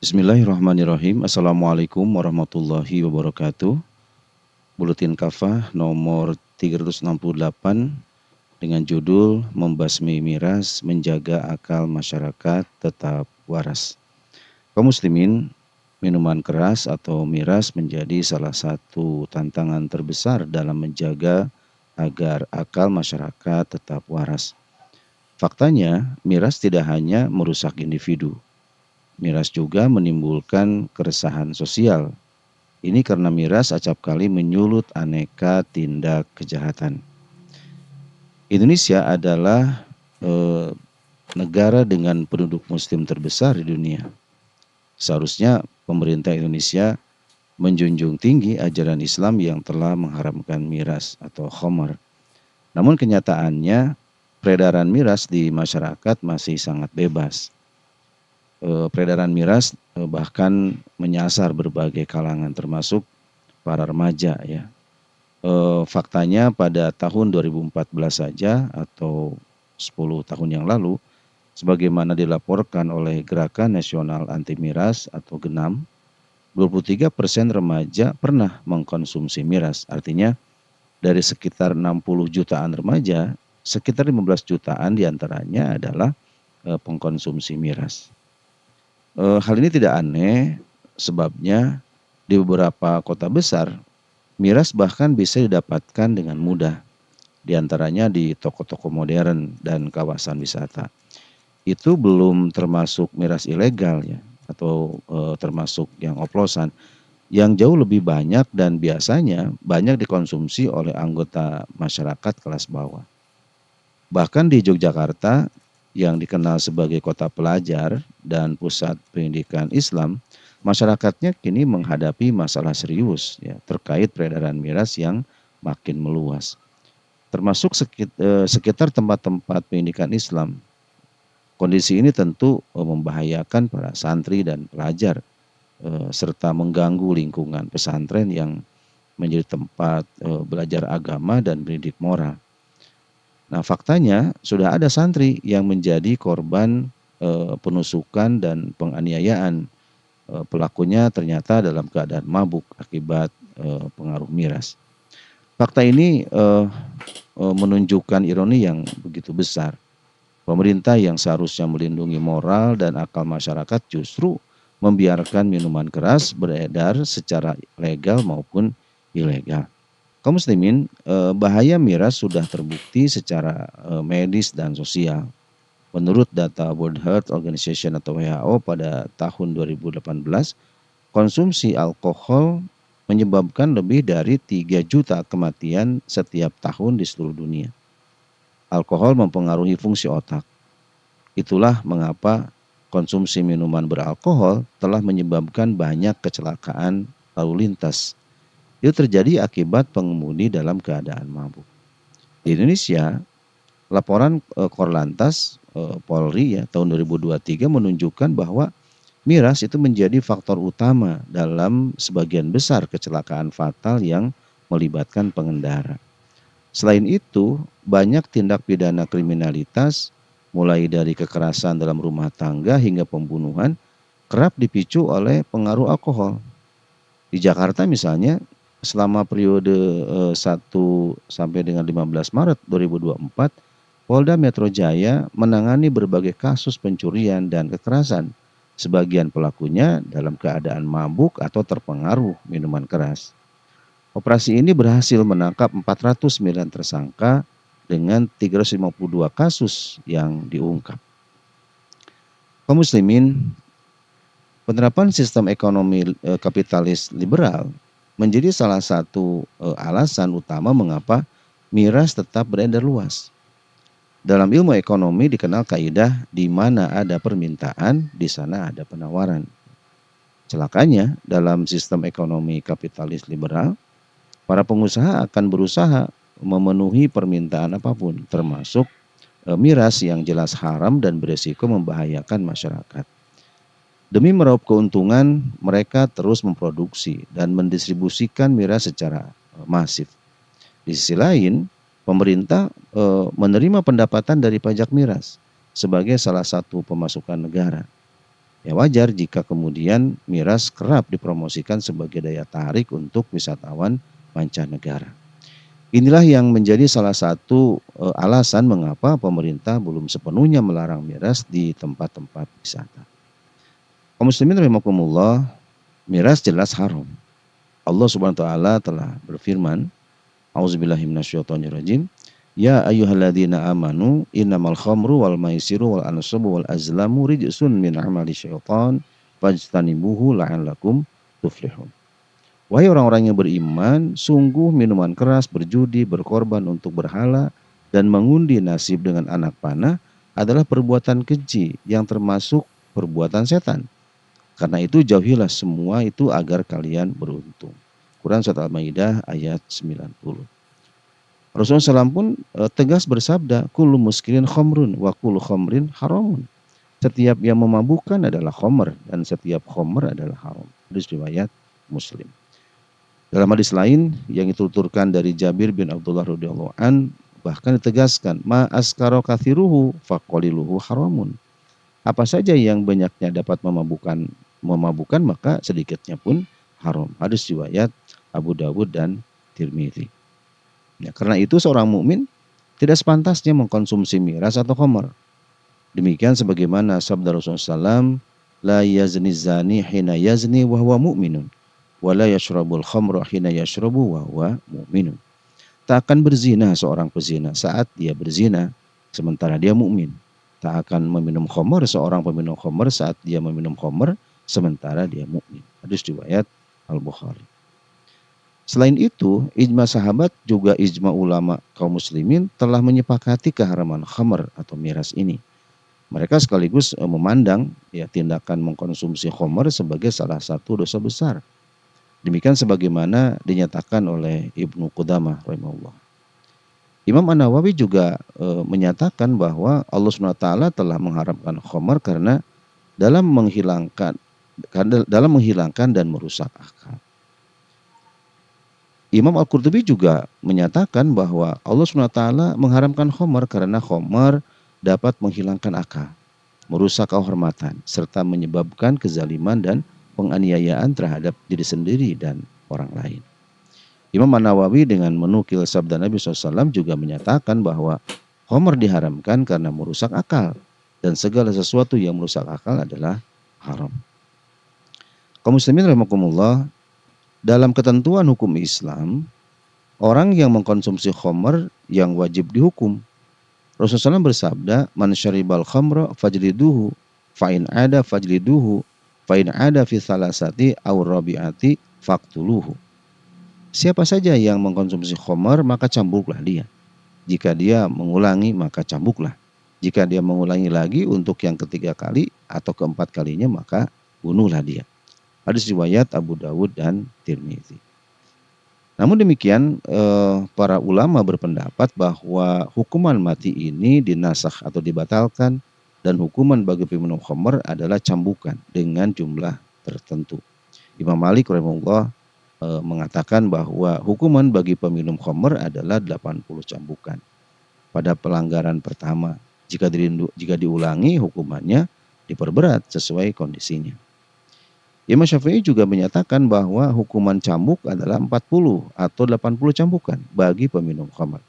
Bismillahirrahmanirrahim. Assalamualaikum warahmatullahi wabarakatuh. Buletin Kafah nomor 368 dengan judul Membasmi Miras Menjaga Akal Masyarakat Tetap Waras. Kaum muslimin, minuman keras atau miras menjadi salah satu tantangan terbesar dalam menjaga agar akal masyarakat tetap waras. Faktanya, miras tidak hanya merusak individu, Miras juga menimbulkan keresahan sosial. Ini karena miras acap kali menyulut aneka tindak kejahatan. Indonesia adalah e, negara dengan penduduk muslim terbesar di dunia. Seharusnya pemerintah Indonesia menjunjung tinggi ajaran Islam yang telah mengharamkan miras atau khomer. Namun kenyataannya peredaran miras di masyarakat masih sangat bebas eh, peredaran miras eh, bahkan menyasar berbagai kalangan termasuk para remaja ya. E, faktanya pada tahun 2014 saja atau 10 tahun yang lalu sebagaimana dilaporkan oleh Gerakan Nasional Anti Miras atau GENAM 23% remaja pernah mengkonsumsi miras. Artinya dari sekitar 60 jutaan remaja, sekitar 15 jutaan diantaranya adalah e, pengkonsumsi miras. E, hal ini tidak aneh sebabnya di beberapa kota besar miras bahkan bisa didapatkan dengan mudah. Di antaranya di toko-toko modern dan kawasan wisata. Itu belum termasuk miras ilegal ya atau e, termasuk yang oplosan yang jauh lebih banyak dan biasanya banyak dikonsumsi oleh anggota masyarakat kelas bawah. Bahkan di Yogyakarta yang dikenal sebagai kota pelajar dan pusat pendidikan Islam, masyarakatnya kini menghadapi masalah serius ya, terkait peredaran miras yang makin meluas. Termasuk eh, sekitar tempat-tempat pendidikan Islam. Kondisi ini tentu eh, membahayakan para santri dan pelajar eh, serta mengganggu lingkungan pesantren yang menjadi tempat belajar agama dan pendidik moral. Nah, faktanya sudah ada santri yang menjadi korban e, penusukan dan penganiayaan. E, pelakunya ternyata dalam keadaan mabuk akibat e, pengaruh miras. Fakta ini e, e, menunjukkan ironi yang begitu besar. Pemerintah yang seharusnya melindungi moral dan akal masyarakat justru membiarkan minuman keras beredar secara legal maupun ilegal. Kaum muslimin, eh, bahaya miras sudah terbukti secara eh, medis dan sosial. Menurut data World Health Organization atau WHO pada tahun 2018, konsumsi alkohol menyebabkan lebih dari 3 juta kematian setiap tahun di seluruh dunia. Alkohol mempengaruhi fungsi otak. Itulah mengapa konsumsi minuman beralkohol telah menyebabkan banyak kecelakaan lalu lintas itu terjadi akibat pengemudi dalam keadaan mabuk. Di Indonesia, laporan eh, Korlantas eh, Polri ya tahun 2023 menunjukkan bahwa miras itu menjadi faktor utama dalam sebagian besar kecelakaan fatal yang melibatkan pengendara. Selain itu, banyak tindak pidana kriminalitas mulai dari kekerasan dalam rumah tangga hingga pembunuhan kerap dipicu oleh pengaruh alkohol. Di Jakarta misalnya, selama periode 1 eh, sampai dengan 15 Maret 2024, Polda Metro Jaya menangani berbagai kasus pencurian dan kekerasan. Sebagian pelakunya dalam keadaan mabuk atau terpengaruh minuman keras. Operasi ini berhasil menangkap 409 tersangka dengan 352 kasus yang diungkap. Kaum muslimin, penerapan sistem ekonomi eh, kapitalis liberal menjadi salah satu eh, alasan utama mengapa miras tetap beredar luas. Dalam ilmu ekonomi dikenal kaidah di mana ada permintaan, di sana ada penawaran. Celakanya, dalam sistem ekonomi kapitalis liberal, para pengusaha akan berusaha memenuhi permintaan apapun, termasuk eh, miras yang jelas haram dan beresiko membahayakan masyarakat. Demi meraup keuntungan, mereka terus memproduksi dan mendistribusikan miras secara eh, masif. Di sisi lain, pemerintah e, menerima pendapatan dari pajak miras sebagai salah satu pemasukan negara. Ya wajar jika kemudian miras kerap dipromosikan sebagai daya tarik untuk wisatawan mancanegara. Inilah yang menjadi salah satu eh, alasan mengapa pemerintah belum sepenuhnya melarang miras di tempat-tempat wisata. Kaum muslimin rahimakumullah, miras jelas haram. Allah Subhanahu wa taala telah berfirman, auzubillahi minasyaitonirrajim, Ya ayyuhalladzina amanu innamal khamru wal maisiru wal ansabu wal azlamu rijsun min amali syaitan fajtanibuhu la'allakum tuflihun. Wahai orang-orang yang beriman, sungguh minuman keras, berjudi, berkorban untuk berhala, dan mengundi nasib dengan anak panah adalah perbuatan keji yang termasuk perbuatan setan. Karena itu jauhilah semua itu agar kalian beruntung. Quran Surat Al-Maidah ayat 90. Rasulullah SAW pun e, tegas bersabda, Kulu muskirin khomrun wa kulu khomrin haramun. Setiap yang memabukkan adalah khomer dan setiap khomer adalah haram. Hadis riwayat Muslim. Dalam hadis lain yang dituturkan dari Jabir bin Abdullah radhiyallahu bahkan ditegaskan ma askaro kathiruhu faqaliluhu haramun. Apa saja yang banyaknya dapat memabukkan memabukan maka sedikitnya pun haram. Hadis riwayat Abu Dawud dan Tirmidzi. Ya, karena itu seorang mukmin tidak sepantasnya mengkonsumsi miras atau khamr. Demikian sebagaimana sabda Rasulullah SAW, La yazni zani hina yazni wa huwa mu'minun. Wa la yashrabul khamra hina yashrabu wa huwa mu'minun. Tak akan berzina seorang pezina saat dia berzina, sementara dia mukmin. Tak akan meminum khamr seorang peminum khamr saat dia meminum khamr sementara dia mukmin. Hadis riwayat Al-Bukhari. Selain itu, ijma sahabat juga ijma ulama kaum muslimin telah menyepakati keharaman khamar atau miras ini. Mereka sekaligus eh, memandang ya tindakan mengkonsumsi khamar sebagai salah satu dosa besar. Demikian sebagaimana dinyatakan oleh Ibnu Qudamah rahimahullah. Imam An-Nawawi juga e, menyatakan bahwa Allah SWT telah mengharapkan khamar karena dalam menghilangkan dalam menghilangkan dan merusak akal. Imam Al-Qurtubi juga menyatakan bahwa Allah SWT mengharamkan homer karena homer dapat menghilangkan akal, merusak kehormatan, serta menyebabkan kezaliman dan penganiayaan terhadap diri sendiri dan orang lain. Imam Manawawi dengan menukil sabda Nabi SAW juga menyatakan bahwa homer diharamkan karena merusak akal dan segala sesuatu yang merusak akal adalah haram. Kaum muslimin rahimakumullah, dalam ketentuan hukum Islam, orang yang mengkonsumsi khamr yang wajib dihukum. Rasulullah SAW bersabda, "Man syaribal khamra fajliduhu, fa'in ada fajliduhu, fa'in ada fi salasati aw rabi'ati faktuluhu." Siapa saja yang mengkonsumsi khamr maka cambuklah dia. Jika dia mengulangi maka cambuklah. Jika dia mengulangi lagi untuk yang ketiga kali atau keempat kalinya maka bunuhlah dia. Hadis riwayat Abu Dawud dan Tirmizi. Namun demikian eh, para ulama berpendapat bahwa hukuman mati ini dinasah atau dibatalkan dan hukuman bagi peminum khamr adalah cambukan dengan jumlah tertentu. Imam Malik rahimahullah eh, mengatakan bahwa hukuman bagi peminum khamr adalah 80 cambukan pada pelanggaran pertama. Jika, dirindu, jika diulangi hukumannya diperberat sesuai kondisinya. Imam Syafi'i juga menyatakan bahwa hukuman cambuk adalah 40 atau 80 cambukan bagi peminum khamar.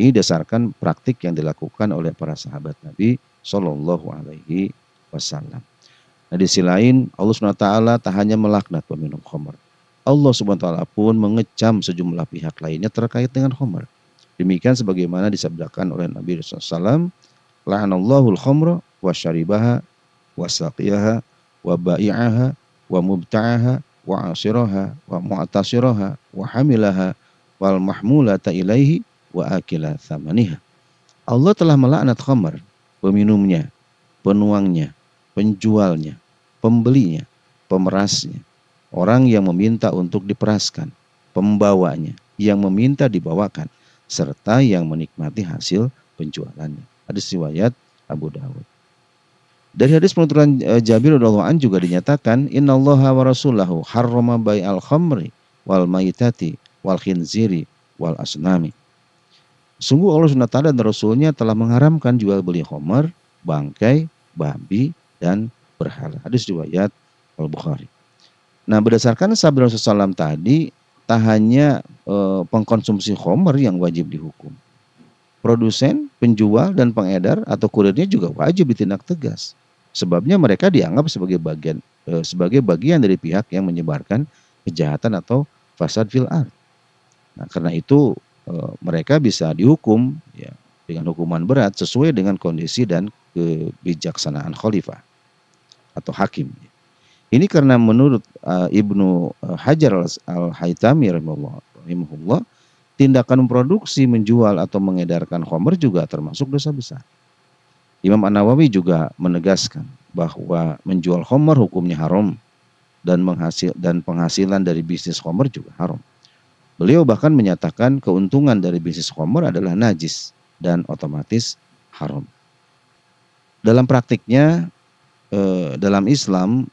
Ini dasarkan praktik yang dilakukan oleh para sahabat Nabi Shallallahu Alaihi Wasallam. Nah, di sisi lain Allah SWT tak hanya melaknat peminum khamar. Allah SWT pun mengecam sejumlah pihak lainnya terkait dengan khamar. Demikian sebagaimana disabdakan oleh Nabi SAW, La'anallahul khamra wa syaribaha wa saqiyaha wa ba'i'aha wa mubta'aha wa asiraha wa mu'tasiraha wa hamilaha wal mahmulata ilaihi wa akila thamaniha. Allah telah melaknat khamar, peminumnya, penuangnya, penjualnya, pembelinya, pemerasnya, orang yang meminta untuk diperaskan, pembawanya, yang meminta dibawakan, serta yang menikmati hasil penjualannya. Hadis riwayat Abu Dawud. Dari hadis penuturan eh, Jabir radhiyallahu juga dinyatakan innallaha wa rasulahu harrama bai'al khamri wal maitati wal khinziri wal asnami. Sungguh Allah SWT dan Rasulnya telah mengharamkan jual beli homer, bangkai, babi, dan berhala. Hadis riwayat Al-Bukhari. Nah berdasarkan sabda Rasulullah SAW tadi, tak hanya e, pengkonsumsi homer yang wajib dihukum. Produsen, penjual, dan pengedar atau kurirnya juga wajib ditindak tegas. Sebabnya mereka dianggap sebagai bagian eh, sebagai bagian dari pihak yang menyebarkan kejahatan atau fasad fil art. Nah, karena itu eh, mereka bisa dihukum ya dengan hukuman berat sesuai dengan kondisi dan kebijaksanaan khalifah atau hakim. Ini karena menurut uh, Ibnu Hajar Al-Haytami rahimahullah, tindakan memproduksi, menjual atau mengedarkan khamr juga termasuk dosa besar. Imam An-Nawawi juga menegaskan bahwa menjual homer hukumnya haram dan menghasil dan penghasilan dari bisnis homer juga haram. Beliau bahkan menyatakan keuntungan dari bisnis homer adalah najis dan otomatis haram. Dalam praktiknya eh, dalam Islam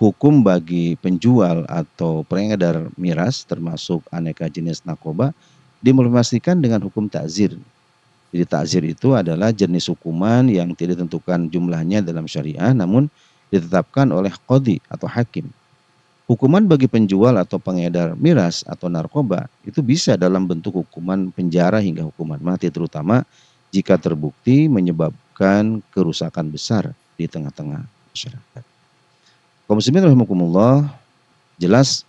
hukum bagi penjual atau pengedar miras termasuk aneka jenis narkoba diimplementasikan dengan hukum takzir jadi takzir itu adalah jenis hukuman yang tidak ditentukan jumlahnya dalam syariah namun ditetapkan oleh qadi atau hakim. Hukuman bagi penjual atau pengedar miras atau narkoba itu bisa dalam bentuk hukuman penjara hingga hukuman mati terutama jika terbukti menyebabkan kerusakan besar di tengah-tengah masyarakat. Komisi muslimin rahimakumullah jelas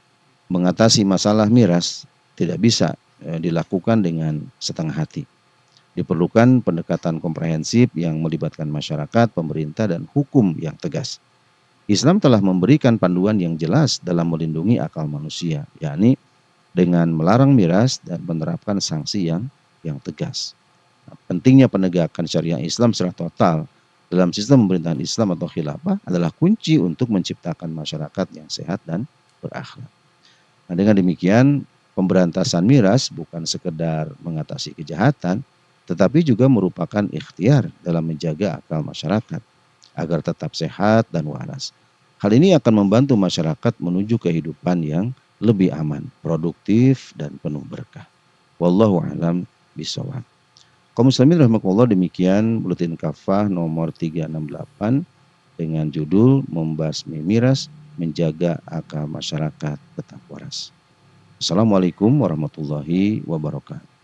mengatasi masalah miras tidak bisa eh, dilakukan dengan setengah hati Diperlukan pendekatan komprehensif yang melibatkan masyarakat, pemerintah, dan hukum yang tegas. Islam telah memberikan panduan yang jelas dalam melindungi akal manusia, yakni dengan melarang miras dan menerapkan sanksi yang yang tegas. Nah, pentingnya penegakan syariah Islam secara total dalam sistem pemerintahan Islam atau khilafah adalah kunci untuk menciptakan masyarakat yang sehat dan berakhlak. Nah, dengan demikian, pemberantasan miras bukan sekedar mengatasi kejahatan, tetapi juga merupakan ikhtiar dalam menjaga akal masyarakat agar tetap sehat dan waras. Hal ini akan membantu masyarakat menuju kehidupan yang lebih aman, produktif dan penuh berkah. Wallahu alam bisawab. Kaum muslimin rahimakumullah demikian buletin kafah nomor 368 dengan judul membahas memiras menjaga akal masyarakat tetap waras. Assalamualaikum warahmatullahi wabarakatuh.